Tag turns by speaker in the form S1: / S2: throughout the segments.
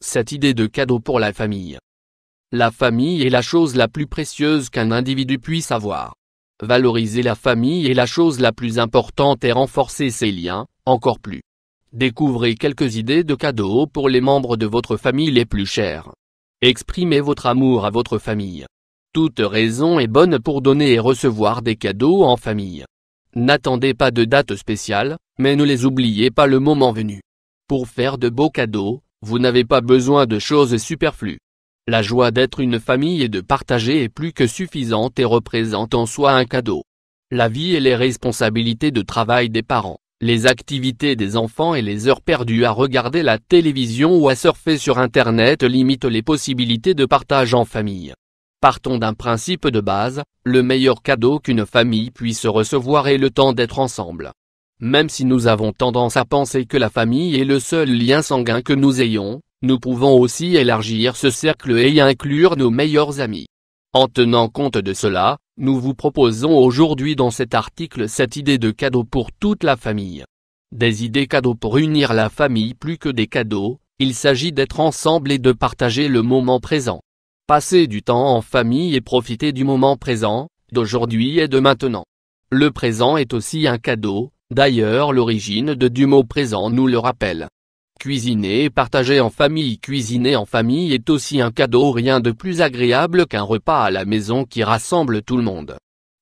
S1: cette idée de cadeau pour la famille. La famille est la chose la plus précieuse qu'un individu puisse avoir. Valoriser la famille est la chose la plus importante et renforcer ses liens, encore plus. Découvrez quelques idées de cadeaux pour les membres de votre famille les plus chers. Exprimez votre amour à votre famille. Toute raison est bonne pour donner et recevoir des cadeaux en famille. N'attendez pas de date spéciale, mais ne les oubliez pas le moment venu. Pour faire de beaux cadeaux, vous n'avez pas besoin de choses superflues. La joie d'être une famille et de partager est plus que suffisante et représente en soi un cadeau. La vie et les responsabilités de travail des parents, les activités des enfants et les heures perdues à regarder la télévision ou à surfer sur Internet limitent les possibilités de partage en famille. Partons d'un principe de base, le meilleur cadeau qu'une famille puisse recevoir est le temps d'être ensemble. Même si nous avons tendance à penser que la famille est le seul lien sanguin que nous ayons, nous pouvons aussi élargir ce cercle et y inclure nos meilleurs amis. En tenant compte de cela, nous vous proposons aujourd'hui dans cet article cette idée de cadeau pour toute la famille. Des idées cadeaux pour unir la famille plus que des cadeaux, il s'agit d'être ensemble et de partager le moment présent. Passer du temps en famille et profiter du moment présent, d'aujourd'hui et de maintenant. Le présent est aussi un cadeau, D'ailleurs l'origine de du mot présent nous le rappelle. Cuisiner et partager en famille Cuisiner en famille est aussi un cadeau rien de plus agréable qu'un repas à la maison qui rassemble tout le monde.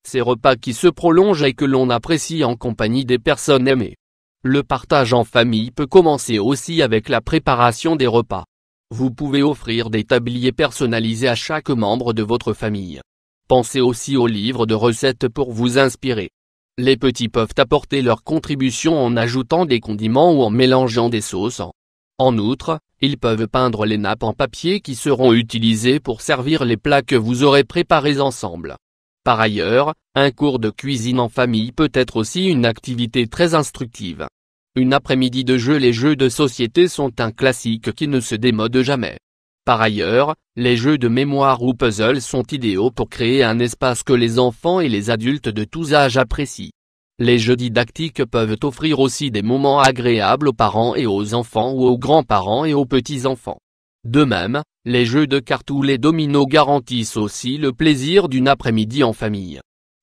S1: Ces repas qui se prolongent et que l'on apprécie en compagnie des personnes aimées. Le partage en famille peut commencer aussi avec la préparation des repas. Vous pouvez offrir des tabliers personnalisés à chaque membre de votre famille. Pensez aussi aux livres de recettes pour vous inspirer. Les petits peuvent apporter leur contribution en ajoutant des condiments ou en mélangeant des sauces. En outre, ils peuvent peindre les nappes en papier qui seront utilisées pour servir les plats que vous aurez préparés ensemble. Par ailleurs, un cours de cuisine en famille peut être aussi une activité très instructive. Une après-midi de jeu Les jeux de société sont un classique qui ne se démode jamais. Par ailleurs, les jeux de mémoire ou puzzles sont idéaux pour créer un espace que les enfants et les adultes de tous âges apprécient. Les jeux didactiques peuvent offrir aussi des moments agréables aux parents et aux enfants ou aux grands-parents et aux petits-enfants. De même, les jeux de cartes ou les dominos garantissent aussi le plaisir d'une après-midi en famille.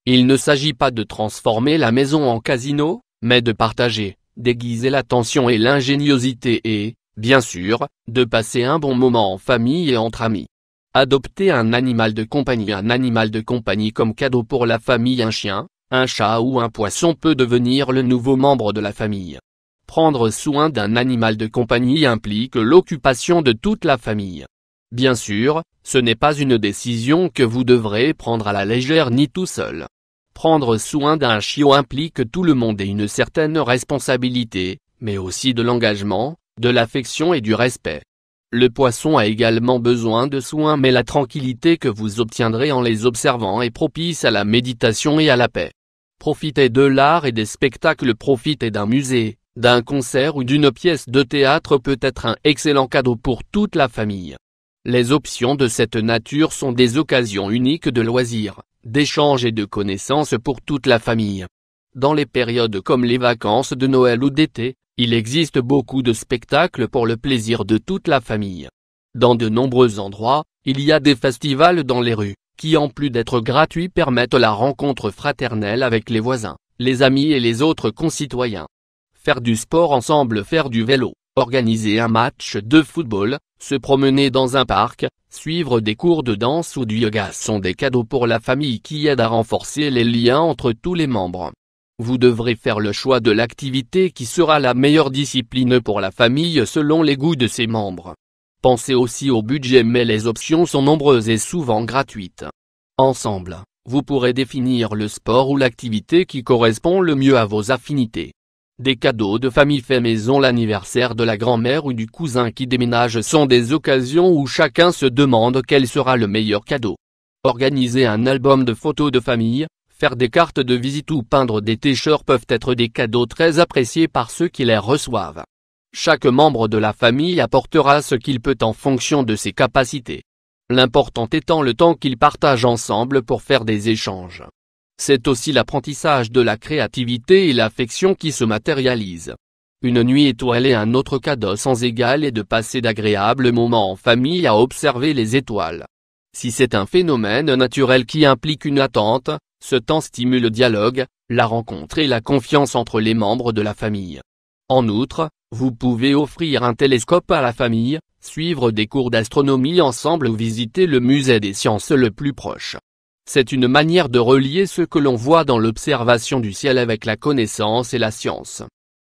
S1: Il ne s'agit pas de transformer la maison en casino, mais de partager, déguiser l'attention et l'ingéniosité et, bien sûr, de passer un bon moment en famille et entre amis. Adopter un animal de compagnie Un animal de compagnie comme cadeau pour la famille Un chien, un chat ou un poisson peut devenir le nouveau membre de la famille. Prendre soin d'un animal de compagnie implique l'occupation de toute la famille. Bien sûr, ce n'est pas une décision que vous devrez prendre à la légère ni tout seul. Prendre soin d'un chiot implique tout le monde et une certaine responsabilité, mais aussi de l'engagement, de l'affection et du respect. Le poisson a également besoin de soins mais la tranquillité que vous obtiendrez en les observant est propice à la méditation et à la paix. Profitez de l'art et des spectacles profitez d'un musée, d'un concert ou d'une pièce de théâtre peut être un excellent cadeau pour toute la famille. Les options de cette nature sont des occasions uniques de loisirs, d'échanges et de connaissances pour toute la famille. Dans les périodes comme les vacances de Noël ou d'été, il existe beaucoup de spectacles pour le plaisir de toute la famille. Dans de nombreux endroits, il y a des festivals dans les rues, qui en plus d'être gratuits permettent la rencontre fraternelle avec les voisins, les amis et les autres concitoyens. Faire du sport ensemble, faire du vélo, organiser un match de football, se promener dans un parc, suivre des cours de danse ou du yoga sont des cadeaux pour la famille qui aident à renforcer les liens entre tous les membres. Vous devrez faire le choix de l'activité qui sera la meilleure discipline pour la famille selon les goûts de ses membres. Pensez aussi au budget mais les options sont nombreuses et souvent gratuites. Ensemble, vous pourrez définir le sport ou l'activité qui correspond le mieux à vos affinités. Des cadeaux de famille fait maison l'anniversaire de la grand-mère ou du cousin qui déménage sont des occasions où chacun se demande quel sera le meilleur cadeau. Organisez un album de photos de famille, Faire des cartes de visite ou peindre des t-shirts peuvent être des cadeaux très appréciés par ceux qui les reçoivent. Chaque membre de la famille apportera ce qu'il peut en fonction de ses capacités. L'important étant le temps qu'ils partagent ensemble pour faire des échanges. C'est aussi l'apprentissage de la créativité et l'affection qui se matérialise. Une nuit étoilée un autre cadeau sans égal et de passer d'agréables moments en famille à observer les étoiles. Si c'est un phénomène naturel qui implique une attente, ce temps stimule le dialogue, la rencontre et la confiance entre les membres de la famille. En outre, vous pouvez offrir un télescope à la famille, suivre des cours d'astronomie ensemble ou visiter le musée des sciences le plus proche. C'est une manière de relier ce que l'on voit dans l'observation du ciel avec la connaissance et la science.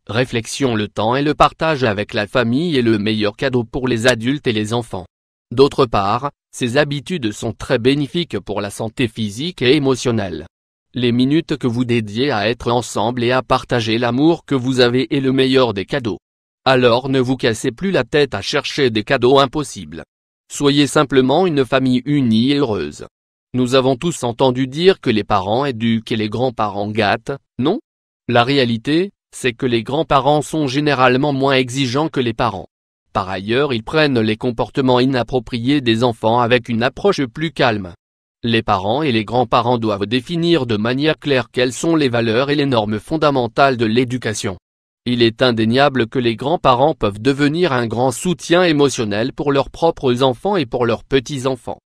S1: Réflexion Le temps et le partage avec la famille est le meilleur cadeau pour les adultes et les enfants. D'autre part, ces habitudes sont très bénéfiques pour la santé physique et émotionnelle. Les minutes que vous dédiez à être ensemble et à partager l'amour que vous avez est le meilleur des cadeaux. Alors ne vous cassez plus la tête à chercher des cadeaux impossibles. Soyez simplement une famille unie et heureuse. Nous avons tous entendu dire que les parents éduquent et les grands-parents gâtent, non La réalité, c'est que les grands-parents sont généralement moins exigeants que les parents. Par ailleurs ils prennent les comportements inappropriés des enfants avec une approche plus calme. Les parents et les grands-parents doivent définir de manière claire quelles sont les valeurs et les normes fondamentales de l'éducation. Il est indéniable que les grands-parents peuvent devenir un grand soutien émotionnel pour leurs propres enfants et pour leurs petits-enfants.